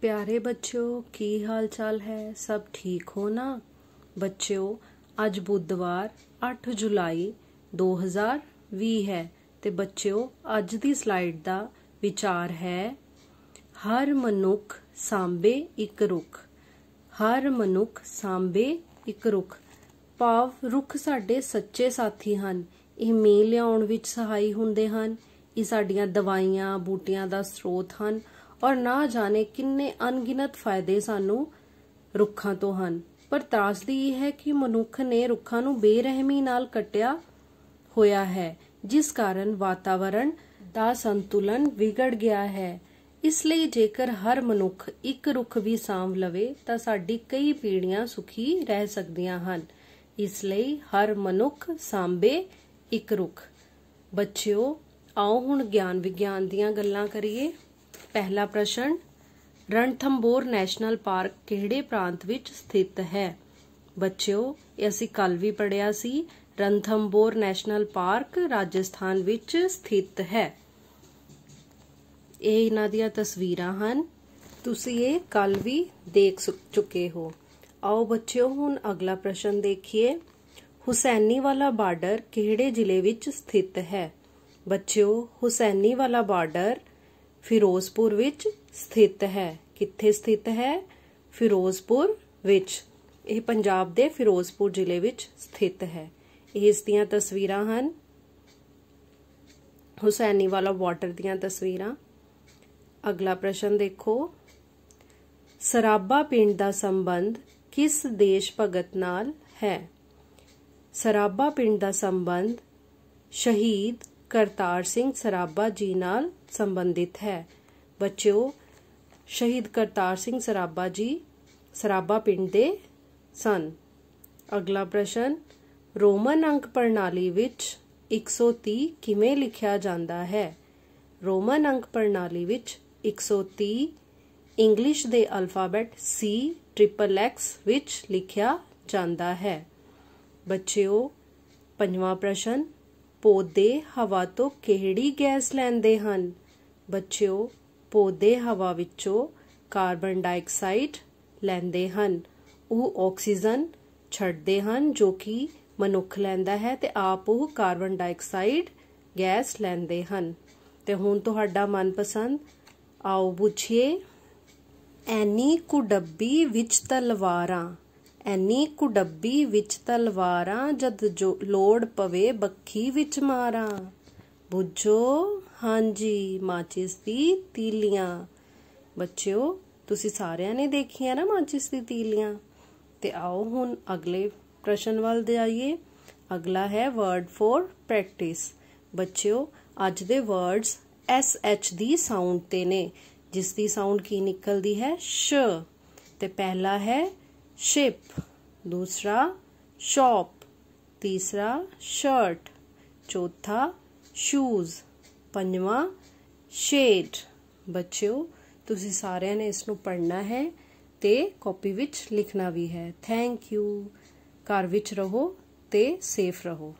ਪਿਆਰੇ ਬੱਚਿਓ ਕੀ ਹਾਲ ਚਾਲ ਹੈ ਸਭ ਠੀਕ ਹੋ ਨਾ ਬੱਚਿਓ ਅੱਜ ਬੁੱਧਵਾਰ 8 ਜੁਲਾਈ 2020 ਹੈ ਤੇ ਬੱਚਿਓ ਅੱਜ ਦੀ ਸਲਾਈਡ ਦਾ ਵਿਚਾਰ ਹੈ ਹਰ ਮਨੁੱਖ ਸਾਂਭੇ ਇੱਕ ਰੁੱਖ ਹਰ ਮਨੁੱਖ ਸਾਂਭੇ ਇੱਕ ਰੁੱਖ ਭਾਵ ਰੁੱਖ ਸਾਡੇ ਸੱਚੇ ਸਾਥੀ ਹਨ ਇਹ ਮੇਲ ਲਿਆਉਣ ਵਿੱਚ ਸਹਾਈ ਹੁੰਦੇ ਹਨ ਇਹ ਸਾਡੀਆਂ ਦਵਾਈਆਂ ਬੂਟੀਆਂ ਦਾ ਸਰੋਤ ਹਨ ਔਰ ਨਾ ਜਾਣੇ ਕਿੰਨੇ ਅਣਗਿਣਤ ਫਾਇਦੇ ਸਾਨੂੰ ਰੁੱਖਾਂ ਤੋਂ ਹਨ ਪਰ ਤਰਾਸਦੀ ਇਹ ਹੈ ਕਿ ਮਨੁੱਖ ਨੇ ਰੁੱਖਾਂ ਨੂੰ ਬੇਰਹਿਮੀ ਨਾਲ ਕੱਟਿਆ ਹੋਇਆ ਹੈ ਜਿਸ ਕਾਰਨ ਵਾਤਾਵਰਣ ਦਾ ਸੰਤੁਲਨ ਵਿਗੜ ਗਿਆ ਹੈ ਇਸ ਲਈ ਜੇਕਰ ਹਰ ਮਨੁੱਖ ਇੱਕ ਰੁੱਖ ਵੀ ਸਾਂਭ ਲਵੇ ਤਾਂ ਸਾਡੀ ਕਈ ਪੀੜ੍ਹੀਆਂ ਸੁਖੀ ਰਹਿ ਸਕਦੀਆਂ ਹਨ ਇਸ ਲਈ ਹਰ ਮਨੁੱਖ ਸਾਂਭੇ ਇੱਕ ਰੁੱਖ ਬੱਚਿਓ ਆਓ ਹੁਣ ਗਿਆਨ ਵਿਗਿਆਨ ਦੀਆਂ ਗੱਲਾਂ ਕਰੀਏ ਪਹਿਲਾ ਪ੍ਰਸ਼ਨ ਰਣਥੰਬੋਰ ਨੈਸ਼ਨਲ ਪਾਰਕ ਕਿਹੜੇ ਪ੍ਰਾਂਤ ਵਿੱਚ ਸਥਿਤ ਹੈ ਬੱਚਿਓ ਇਹ ਅਸੀਂ ਕੱਲ ਵੀ ਪੜਿਆ ਸੀ ਰਣਥੰਬੋਰ ਨੈਸ਼ਨਲ ਪਾਰਕ ਰਾਜਸਥਾਨ ਵਿੱਚ ਸਥਿਤ ਹੈ ਇਹ ਇਹਨਾਂ ਦੀਆਂ ਤਸਵੀਰਾਂ ਹਨ ਤੁਸੀਂ ਇਹ ਕੱਲ ਵੀ ਦੇਖ ਚੁੱਕੇ ਹੋ ਆਓ ਬੱਚਿਓ ਹੁਣ ਅਗਲਾ ਪ੍ਰਸ਼ਨ ਦੇਖੀਏ ਹੁਸੈਨੀ ਵਾਲਾ ਬਾਰਡਰ ਕਿਹੜੇ ਜ਼ਿਲ੍ਹੇ ਵਿੱਚ ਸਥਿਤ ਹੈ ਬੱਚਿਓ ਹੁਸੈਨੀ ਵਾਲਾ ਬਾਰਡਰ फिरोजपुर स्थित है किथे स्थित है फिरोजपुर यह पंजाब के फिरोजपुर जिले विच स्थित है इस दियां तस्वीर हैं हुसैनीवाला वाटर दियां तस्वीर अगला प्रश्न देखो सराबा पिंड का संबंध किस देश भगत न है सराबा पिंड का संबंध शहीद ਕਰਤਾਰ ਸਿੰਘ ਸਰਾਬਾ ਜੀ ਨਾਲ ਸੰਬੰਧਿਤ ਹੈ ਬੱਚਿਓ ਸ਼ਹੀਦ ਕਰਤਾਰ ਸਿੰਘ ਸਰਾਬਾ ਜੀ ਸਰਾਬਾ ਪਿੰਡ ਦੇ ਸਨ ਅਗਲਾ ਪ੍ਰਸ਼ਨ ਰੋਮਨ ਅੰਕ ਪ੍ਰਣਾਲੀ ਵਿੱਚ 130 ਕਿਵੇਂ ਲਿਖਿਆ ਜਾਂਦਾ ਹੈ ਰੋਮਨ ਅੰਕ ਪ੍ਰਣਾਲੀ ਵਿੱਚ 130 ਇੰਗਲਿਸ਼ ਦੇ ਅਲਫਾਬੈਟ C ਟ੍ਰਿਪਲ X ਵਿੱਚ ਲਿਖਿਆ ਜਾਂਦਾ ਹੈ ਬੱਚਿਓ ਪੰਜਵਾਂ ਪ੍ਰਸ਼ਨ ਪੌਦੇ ਹਵਾ ਤੋਂ ਕਿਹੜੀ ਗੈਸ ਲੈਂਦੇ ਹਨ ਬੱਚਿਓ ਪੌਦੇ ਹਵਾ ਵਿੱਚੋਂ ਕਾਰਬਨ ਡਾਈਆਕਸਾਈਡ ਲੈਂਦੇ ਹਨ ਉਹ ਆਕਸੀਜਨ ਛੱਡਦੇ ਹਨ ਜੋ ਕਿ ਮਨੁੱਖ ਲੈਂਦਾ ਹੈ ਤੇ ਆਪ ਉਹ ਕਾਰਬਨ ਡਾਈਆਕਸਾਈਡ ਗੈਸ ਲੈਂਦੇ ਹਨ ਤੇ ਹੁਣ ਤੁਹਾਡਾ ਮਨਪਸੰਦ ਆਓ ਪੁੱਛੀਏ ਐਨੀ ਕੁ ਡੱਬੀ ਵਿੱਚ ਤਲਵਾਰਾਂ ਐਨੀ ਕੁਡੱਬੀ ਵਿੱਚ ਤਲਵਾਰਾਂ ਜਦ ਜੋ ਲੋੜ ਪਵੇ ਬੱਖੀ ਵਿੱਚ ਮਾਰਾਂ ਬੁੱਝੋ ਹਾਂਜੀ ਮਾਚਿਸ ਦੀ ਤੀਲੀਆਂ ਬੱਚਿਓ ਤੁਸੀਂ ਸਾਰਿਆਂ ਨੇ ਦੇਖੀਆਂ ਨਾ ਮਾਚਿਸ ਦੀ ਤੀਲੀਆਂ ਤੇ ਆਓ ਹੁਣ ਅਗਲੇ ਪ੍ਰਸ਼ਨ ਵੱਲ ਜਾਈਏ ਅਗਲਾ ਹੈ ਵਰਡ ਫੋਰ ਪ੍ਰੈਕਟਿਸ ਬੱਚਿਓ ਅੱਜ ਦੇ ਵਰਡਸ ਐਸ ਐਚ ਦੀ ਸਾਊਂਡ ਤੇ ਨੇ ਜਿਸ ਦੀ ਸਾਊਂਡ ਕੀ ਨਿਕਲਦੀ ਹੈ ਸ਼ ਤੇ ਪਹਿਲਾ ਹੈ शिप दूसरा शॉप तीसरा शर्ट चौथा शूज ਪੰਜਵਾਂ ਸ਼ੇਡ ਬੱਚਿਓ ਤੁਸੀਂ ਸਾਰਿਆਂ ਨੇ ਇਸ ਨੂੰ ਪੜ੍ਹਨਾ ਹੈ ਤੇ ਕਾਪੀ ਵਿੱਚ ਲਿਖਣਾ ਵੀ ਹੈ ਥੈਂਕ ਯੂ ਘਰ ਵਿੱਚ ਰਹੋ ਤੇ ਸੇਫ ਰਹੋ